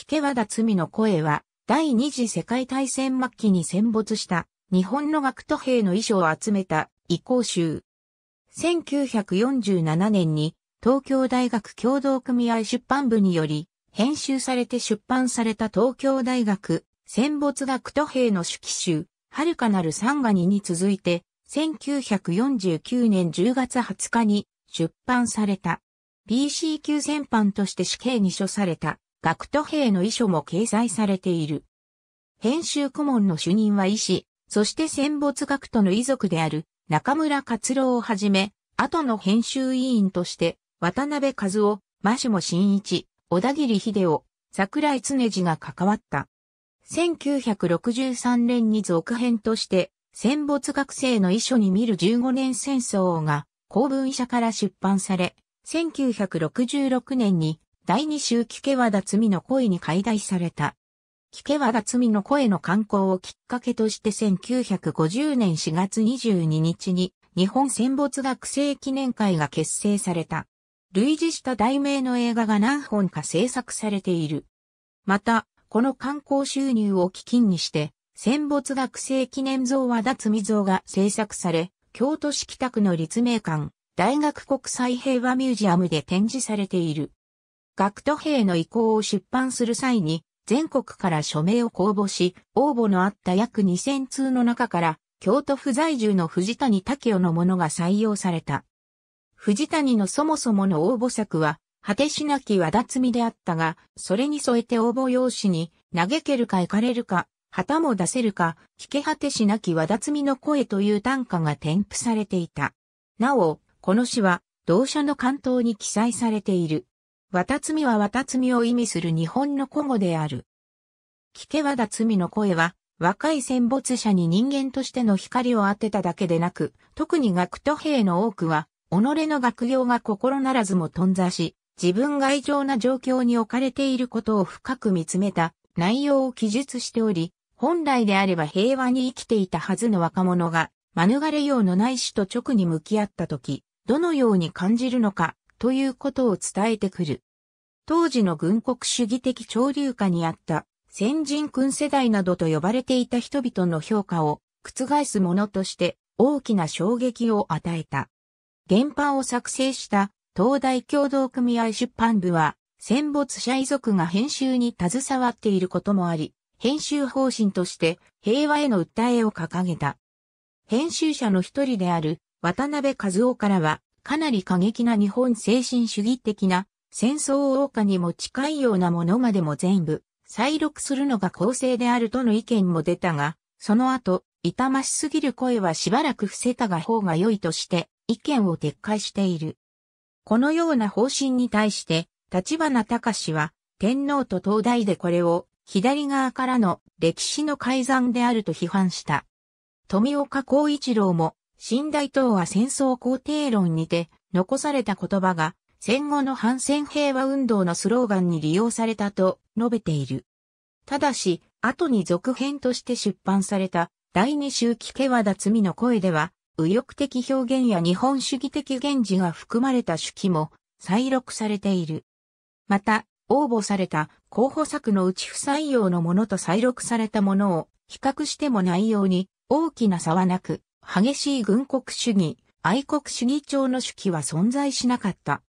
引けわだ罪の声は、第二次世界大戦末期に戦没した日本の学徒兵の遺書を集めた遺構集。1947年に東京大学共同組合出版部により編集されて出版された東京大学戦没学徒兵の手記集、遥かなる三がにに続いて1949年10月20日に出版された。BC 級戦犯として死刑に処された学徒兵の遺書も掲載されている。編集顧問の主任は医師、そして戦没学徒の遺族である中村克郎をはじめ、後の編集委員として渡辺和夫、マシモ新一、小田切秀夫、桜井常次が関わった。1963年に続編として、戦没学生の遺書に見る15年戦争が公文社から出版され、1966年に第二週聞けワダ罪の声に解題された。聞けワダ罪の声の刊行をきっかけとして1950年4月22日に日本戦没学生記念会が結成された。類似した題名の映画が何本か制作されている。また、この観光収入を基金にして、戦没学生記念像和田罪像が制作され、京都市北区の立命館、大学国際平和ミュージアムで展示されている。学徒兵の意向を出版する際に、全国から署名を公募し、応募のあった約2000通の中から、京都府在住の藤谷武雄のものが採用された。藤谷のそもそもの応募作は、果てしなき和田つみであったが、それに添えて応募用紙に、嘆けるか行かれるか、旗も出せるか、聞け果てしなき和田つみの声という短歌が添付されていた。なお、この詩は、同社の関東に記載されている。綿摘みは綿摘みを意味する日本の古語である。聞け和田摘の声は、若い戦没者に人間としての光を当てただけでなく、特に学徒兵の多くは、己の学業が心ならずも頓挫し、自分が異常な状況に置かれていることを深く見つめた内容を記述しており、本来であれば平和に生きていたはずの若者が、免れようのない死と直に向き合った時、どのように感じるのか、ということを伝えてくる。当時の軍国主義的潮流下にあった先人君世代などと呼ばれていた人々の評価を覆すものとして大きな衝撃を与えた。原版を作成した東大共同組合出版部は戦没者遺族が編集に携わっていることもあり、編集方針として平和への訴えを掲げた。編集者の一人である渡辺和夫からはかなり過激な日本精神主義的な戦争王家にも近いようなものまでも全部、再録するのが公正であるとの意見も出たが、その後、痛ましすぎる声はしばらく伏せたが方が良いとして、意見を撤回している。このような方針に対して、立花隆は、天皇と東大でこれを、左側からの歴史の改ざんであると批判した。富岡光一郎も、新大東亜戦争肯定論にて残された言葉が戦後の反戦平和運動のスローガンに利用されたと述べている。ただし、後に続編として出版された第二周期ケワダ罪の声では、右翼的表現や日本主義的現事が含まれた手記も再録されている。また、応募された候補作のうち不採用のものと再録されたものを比較しても内容に大きな差はなく、激しい軍国主義、愛国主義調の主義は存在しなかった。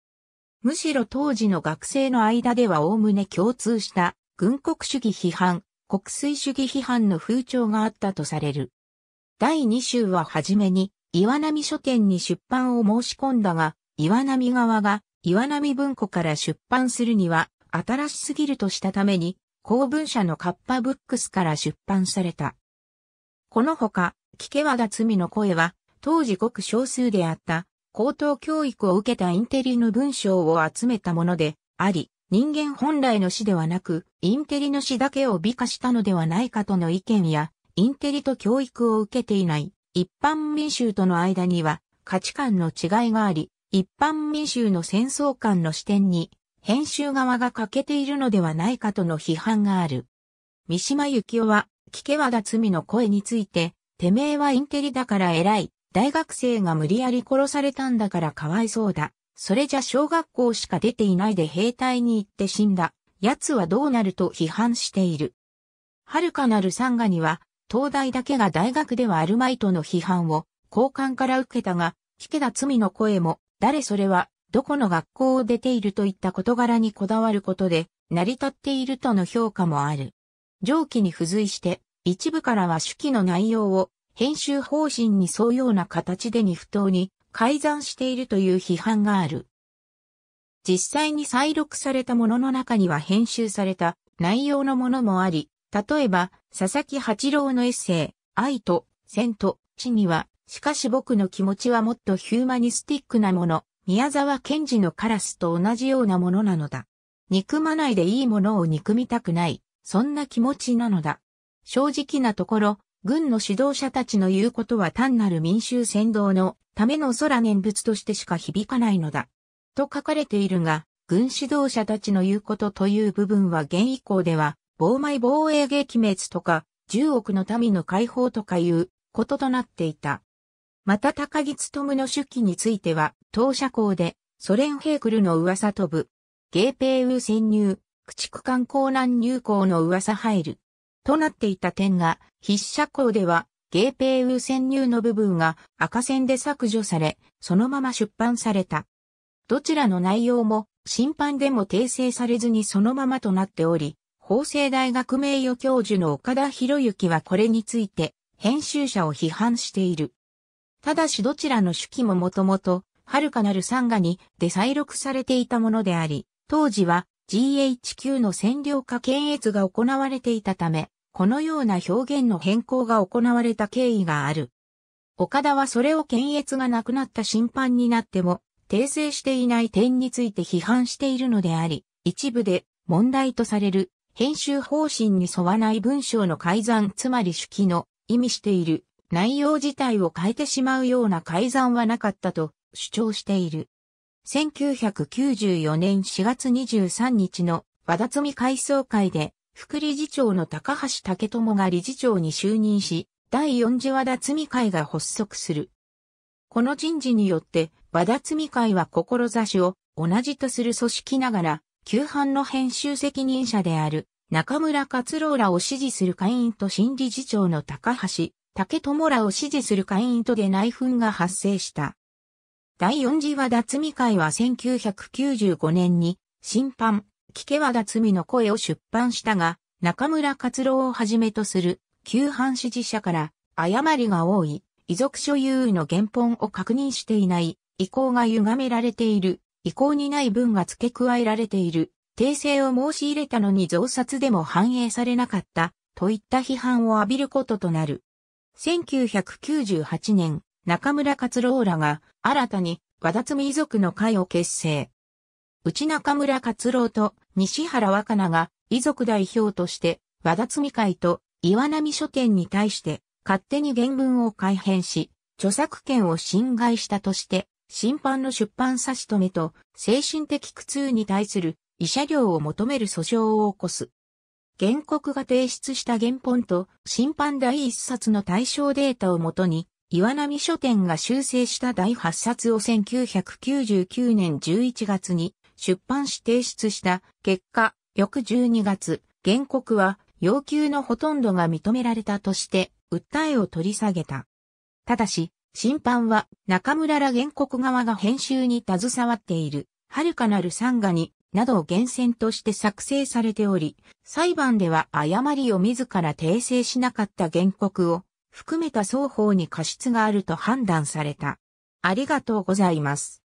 むしろ当時の学生の間では概ね共通した軍国主義批判、国粋主義批判の風潮があったとされる。第2週ははじめに岩波書店に出版を申し込んだが、岩波側が岩波文庫から出版するには新しすぎるとしたために、公文社のカッパブックスから出版された。このほか、聞けわだ罪の声は、当時ごく少数であった、高等教育を受けたインテリの文章を集めたものであり、人間本来の死ではなく、インテリの死だけを美化したのではないかとの意見や、インテリと教育を受けていない一般民衆との間には価値観の違いがあり、一般民衆の戦争観の視点に編集側が欠けているのではないかとの批判がある。三島由紀夫は、聞けわだ罪の声について、てめえはインテリだから偉い。大学生が無理やり殺されたんだからかわいそうだ。それじゃ小学校しか出ていないで兵隊に行って死んだ。奴はどうなると批判している。遥かなるサンガには、東大だけが大学ではあるまいとの批判を、交換から受けたが、聞けた罪の声も、誰それは、どこの学校を出ているといった事柄にこだわることで、成り立っているとの評価もある。上記に付随して、一部からは手記の内容を編集方針に沿うような形でに不当に改ざんしているという批判がある。実際に再録されたものの中には編集された内容のものもあり、例えば、佐々木八郎のエッセイ、愛と、戦と、地には、しかし僕の気持ちはもっとヒューマニスティックなもの、宮沢賢治のカラスと同じようなものなのだ。憎まないでいいものを憎みたくない、そんな気持ちなのだ。正直なところ、軍の指導者たちの言うことは単なる民衆扇動のための空念仏としてしか響かないのだ。と書かれているが、軍指導者たちの言うことという部分は現以降では、防米防衛撃滅とか、十億の民の解放とかいうこととなっていた。また高木勤の出記については、当社校で、ソ連ヘークルの噂飛ぶ、ゲーペーウー潜入、駆逐艦港南入港の噂入る。となっていた点が、筆者校では、ゲーペーウー潜入の部分が赤線で削除され、そのまま出版された。どちらの内容も、審判でも訂正されずにそのままとなっており、法政大学名誉教授の岡田博之はこれについて、編集者を批判している。ただしどちらの手記ももともと、遥かなる三画にで再録されていたものであり、当時は GHQ の占領下検閲が行われていたため、このような表現の変更が行われた経緯がある。岡田はそれを検閲がなくなった審判になっても、訂正していない点について批判しているのであり、一部で問題とされる編集方針に沿わない文章の改ざん、つまり手記の意味している内容自体を変えてしまうような改ざんはなかったと主張している。1994年4月23日の和田積み会総会で、副理事長の高橋武友が理事長に就任し、第4次和田積み会が発足する。この人事によって、和田積み会は志を同じとする組織ながら、旧版の編集責任者である中村勝郎らを支持する会員と新理事長の高橋、竹友らを支持する会員とで内紛が発生した。第四次和田摘会は1995年に、審判、聞け和田摘の声を出版したが、中村克郎をはじめとする、旧藩支持者から、誤りが多い、遺族所有の原本を確認していない、意向が歪められている、意向にない文が付け加えられている、訂正を申し入れたのに増刷でも反映されなかった、といった批判を浴びることとなる。1998年、中村勝郎らが新たに和田摘遺族の会を結成。内中村勝郎と西原若菜が遺族代表として和田摘会と岩波書店に対して勝手に原文を改変し、著作権を侵害したとして、審判の出版差し止めと精神的苦痛に対する慰謝料を求める訴訟を起こす。原告が提出した原本と審判第一冊の対象データをもとに、岩波書店が修正した第8冊を1999年11月に出版し提出した結果、翌12月、原告は要求のほとんどが認められたとして訴えを取り下げた。ただし、審判は中村ら原告側が編集に携わっている、遥かなる三画に、などを厳選として作成されており、裁判では誤りを自ら訂正しなかった原告を含めた双方に過失があると判断された。ありがとうございます。